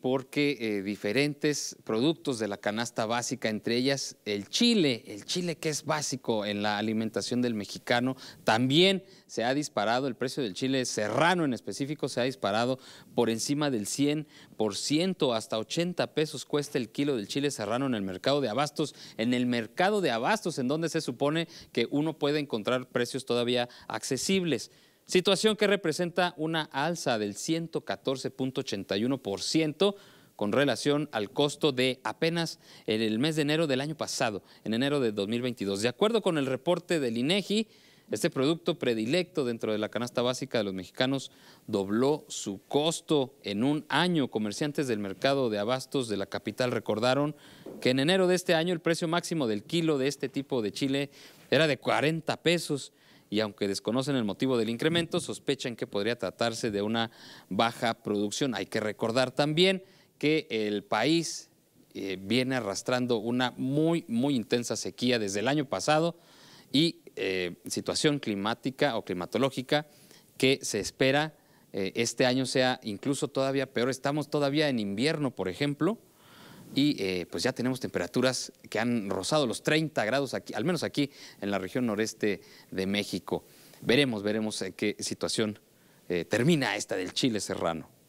porque eh, diferentes productos de la canasta básica, entre ellas el chile, el chile que es básico en la alimentación del mexicano, también se ha disparado, el precio del chile serrano en específico se ha disparado por encima del 100%, hasta 80 pesos cuesta el kilo del chile serrano en el mercado de abastos, en el mercado de abastos en donde se supone que uno puede encontrar precios todavía accesibles situación que representa una alza del 114.81% con relación al costo de apenas en el mes de enero del año pasado, en enero de 2022. De acuerdo con el reporte del INEGI, este producto predilecto dentro de la canasta básica de los mexicanos dobló su costo en un año. Comerciantes del mercado de abastos de la capital recordaron que en enero de este año el precio máximo del kilo de este tipo de chile era de 40 pesos y aunque desconocen el motivo del incremento, sospechan que podría tratarse de una baja producción. Hay que recordar también que el país eh, viene arrastrando una muy, muy intensa sequía desde el año pasado y eh, situación climática o climatológica que se espera eh, este año sea incluso todavía peor. Estamos todavía en invierno, por ejemplo, y eh, pues ya tenemos temperaturas que han rozado los 30 grados aquí, al menos aquí en la región noreste de México. Veremos, veremos eh, qué situación eh, termina esta del Chile serrano.